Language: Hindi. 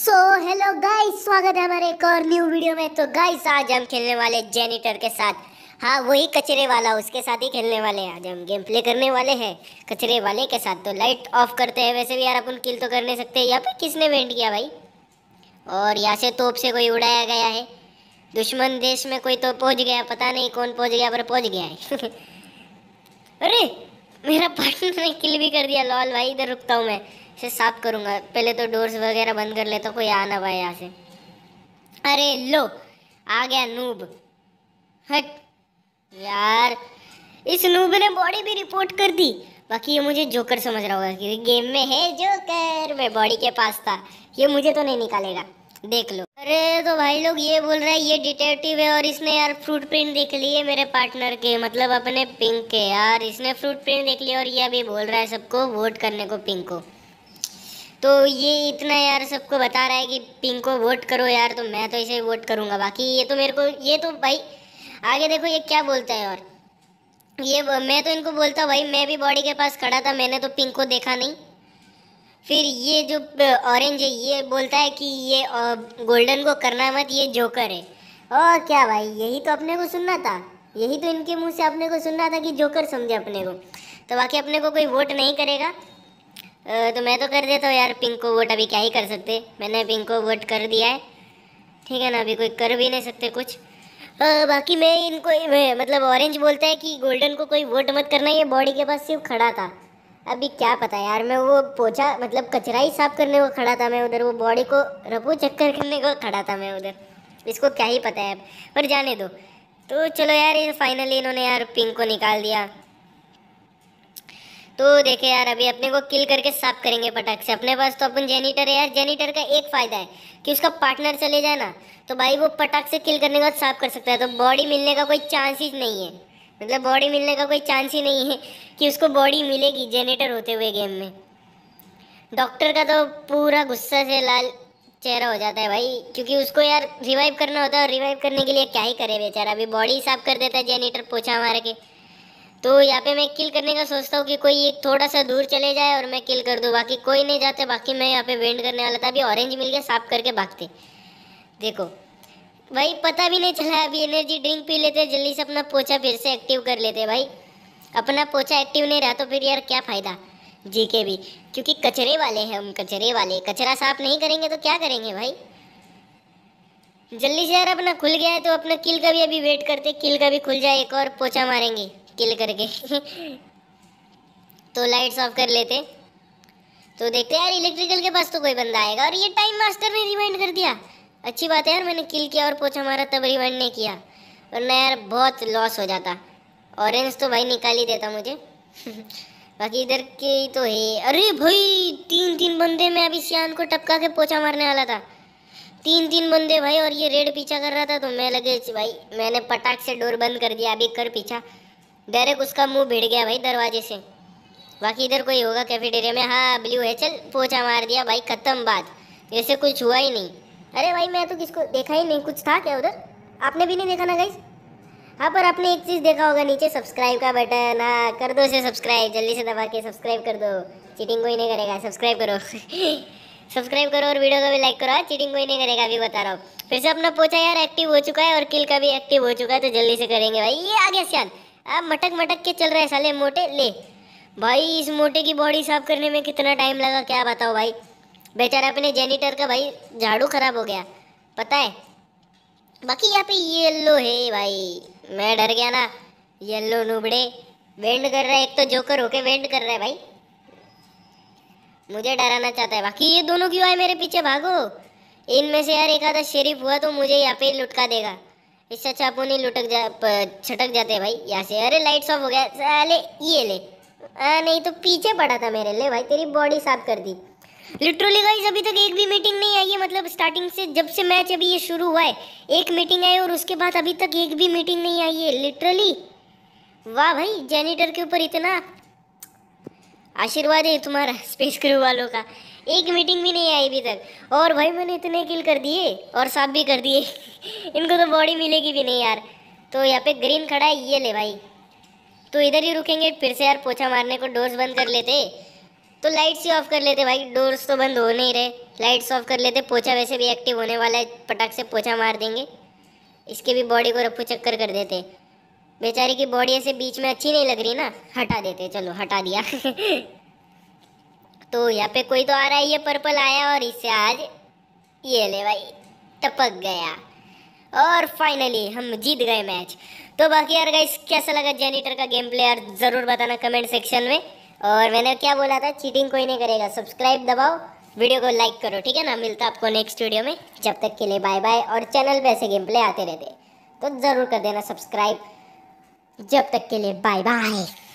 सो हेलो गाइस स्वागत है हमारे एक और न्यू वीडियो में तो गाइस आज हम खेलने वाले जेनिटर के साथ हाँ वही कचरे वाला उसके साथ ही खेलने वाले हैं आज हम गेम प्ले करने वाले हैं कचरे वाले के साथ तो लाइट ऑफ करते हैं वैसे भी यार अपन किल तो कर नहीं सकते यहाँ पे किसने वेंट किया भाई और यहाँ से तोप से कोई उड़ाया गया है दुश्मन देश में कोई तो पहुँच गया पता नहीं कौन पहुँच गया पर पहुँच गया है अरे मेरा पार्टनर ने किल भी कर दिया लॉल भाई इधर रुकता हूँ मैं से साफ करूँगा पहले तो डोर्स वगैरह बंद कर लेता तो कोई आना भाई यहाँ से अरे लो आ गया नूब हट यार इस नूब ने बॉडी भी रिपोर्ट कर दी बाकी ये मुझे जोकर समझ रहा होगा क्योंकि गेम में है जोकर मैं बॉडी के पास था ये मुझे तो नहीं निकालेगा देख लो अरे तो भाई लोग ये बोल रहे हैं ये डिटेक्टिव है और इसने यार फ्रूट प्रिंट देख लिए मेरे पार्टनर के मतलब अपने पिंक के यार इसने फ्रूट प्रिंट देख लिया और ये अभी बोल रहा है सबको वोट करने को पिंक को तो ये इतना यार सबको बता रहा है कि पिंक को वोट करो यार तो मैं तो इसे वोट करूँगा बाकी ये तो मेरे को ये तो भाई आगे देखो ये क्या बोलता है और ये मैं तो इनको बोलता भाई मैं भी बॉडी के पास खड़ा था मैंने तो पिंक को देखा नहीं फिर ये जो ऑरेंज है ये बोलता है कि ये गोल्डन को करना मत ये जोकर है और क्या भाई यही तो अपने को सुनना था यही तो इनके मुंह से अपने को सुनना था कि जोकर समझे अपने को तो बाकी अपने को कोई वोट नहीं करेगा तो मैं तो कर देता हूँ यार पिंक को वोट अभी क्या ही कर सकते मैंने पिंक को वोट कर दिया है ठीक है ना अभी कोई कर भी नहीं सकते कुछ आ, बाकी मैं इनको मैं, मतलब ऑरेंज बोलता है कि गोल्डन को कोई वोट मत करना ये बॉडी के पास सिर्फ खड़ा था अभी क्या पता यार मैं वो पोछा मतलब कचरा ही साफ करने को खड़ा था मैं उधर वो बॉडी को रपू चक्कर करने को खड़ा था मैं उधर इसको क्या ही पता है अब पर जाने दो तो चलो यार फाइनली इन्होंने यार पिंक को निकाल दिया तो देखे यार अभी अपने को किल करके साफ करेंगे पटाख से अपने पास तो अपन जेनिटर है यार जेनिटर का एक फ़ायदा है कि उसका पार्टनर चले जाए ना तो भाई वो पटाख से किल करने के बाद साफ कर सकता है तो बॉडी मिलने का कोई चांस ही नहीं है मतलब बॉडी मिलने का कोई चांस ही नहीं है कि उसको बॉडी मिलेगी जेनेटर होते हुए गेम में डॉक्टर का तो पूरा गुस्सा से लाल चेहरा हो जाता है भाई क्योंकि उसको यार रिवाइव करना होता है और रिवाइव करने के लिए क्या ही करे बेचारा अभी बॉडी साफ कर देता है जेनेटर पोछा मार के तो यहाँ पे मैं किल करने का सोचता हूँ कि कोई एक थोड़ा सा दूर चले जाए और मैं किल कर दूँ बाकी कोई नहीं जाते बाकी मैं यहाँ पे वेंट करने वाला था अभी ऑरेंज मिल गया साफ करके भागते देखो भाई पता भी नहीं चला अभी एनर्जी ड्रिंक पी लेते जल्दी से अपना पोछा फिर से एक्टिव कर लेते भाई अपना पोछा एक्टिव नहीं रहा तो फिर यार क्या फ़ायदा जी के भी क्योंकि कचरे वाले हैं हम कचरे वाले कचरा साफ नहीं करेंगे तो क्या करेंगे भाई जल्दी से यार अपना खुल गया है तो अपना किल का भी अभी वेट करते किल का भी खुल जाए एक और पोछा मारेंगे किल करके तो लाइट्स ऑफ कर लेते तो देखते यार इलेक्ट्रिकल के पास तो कोई बंदा आएगा और ये टाइम मास्टर ने रिमाइंड कर दिया अच्छी बात है यार मैंने किल किया और पोछा मारा तब रिमाइंड नहीं किया वरना यार बहुत लॉस हो जाता ऑरेंज तो भाई निकाल ही देता मुझे बाकी इधर के तो है अरे भाई तीन तीन बंदे मैं अभी सियान को टपका के पोछा मारने वाला था तीन तीन बंदे भाई और ये रेड पीछा कर रहा था तो मैं लगे भाई मैंने पटाख से डोर बंद कर दिया अभी कर पीछा डायरेक्ट उसका मुंह भिड़ गया भाई दरवाजे से बाकी इधर कोई होगा कैफेटेरिया में हाँ ब्लू है चल पोछा मार दिया भाई ख़त्म बात ऐसे कुछ हुआ ही नहीं अरे भाई मैं तो किसको देखा ही नहीं कुछ था क्या उधर आपने भी नहीं देखा ना गाइज हाँ पर आपने एक चीज़ देखा होगा नीचे सब्सक्राइब का बटन हाँ कर दो उसे सब्सक्राइब जल्दी से दबा के सब्सक्राइब कर दो चीटिंग कोई नहीं करेगा सब्सक्राइब करो सब्सक्राइब करो और वीडियो का भी लाइक करो चीटिंग हाँ, कोई नहीं करेगा अभी बता रहा हूँ फिर से अपना पोछा यार एक्टिव हो चुका है और किल का भी एक्टिव हो चुका है तो जल्दी से करेंगे भाई ये आगे गया सियान अब मटक मटक के चल रहे साले मोटे ले भाई इस मोटे की बॉडी साफ करने में कितना टाइम लगा क्या बताओ भाई बेचारा अपने जेनेटर का भाई झाड़ू खराब हो गया पता है बाकी यहाँ पे येल्लो है भाई मैं डर गया ना येल्लो नुबड़े वेंड कर रहा है एक तो जोकर होके वेंड कर रहा है भाई मुझे डराना चाहता है बाकी ये दोनों क्यों आए मेरे पीछे भागो इनमें से यार एक आधा शेरिफ हुआ तो मुझे यहाँ पे लुटका देगा इससे अच्छा अपने लुटक जा छटक जाते भाई यहाँ से अरे लाइट्स ऑफ हो गया अरे ये ले आ, नहीं तो पीछे पड़ा था मेरे ले भाई तेरी बॉडी साफ कर दी लिटरली गाइस अभी तक एक भी मीटिंग नहीं आई है मतलब स्टार्टिंग से जब से मैच अभी ये शुरू हुआ है एक मीटिंग आई और उसके बाद अभी तक एक भी मीटिंग नहीं आई है लिटरली वाह भाई जेनेटर के ऊपर इतना आशीर्वाद है तुम्हारा स्पेस क्रू वालों का एक मीटिंग भी नहीं आई अभी तक और भाई मैंने इतने किल कर दिए और साफ भी कर दिए इनको तो बॉडी मिलेगी भी नहीं यार तो यहाँ पे ग्रीन खड़ा है ये ले भाई तो इधर ही रुकेंगे फिर से यार पोछा मारने को डोर्स बंद कर लेते तो लाइट्स ही ऑफ कर लेते भाई डोर्स तो बंद हो नहीं रहे लाइट्स ऑफ कर लेते पोछा वैसे भी एक्टिव होने वाला है पटाख से पोछा मार देंगे इसके भी बॉडी को रफू चक्कर कर देते बेचारे की बॉडी ऐसे बीच में अच्छी नहीं लग रही ना हटा देते चलो हटा दिया तो यहाँ पे कोई तो आ रहा है ये पर्पल आया और इसे आज ये ले भाई टपक गया और फाइनली हम जीत गए मैच तो बाकी यार गाइस कैसा लगा जेनिटर का गेम प्ले यार ज़रूर बताना कमेंट सेक्शन में और मैंने क्या बोला था चीटिंग कोई नहीं करेगा सब्सक्राइब दबाओ वीडियो को लाइक करो ठीक है ना मिलता आपको नेक्स्ट वीडियो में जब तक के लिए बाय बाय और चैनल पे ऐसे गेम प्ले आते रहते तो ज़रूर कर देना सब्सक्राइब जब तक के लिए बाय बाय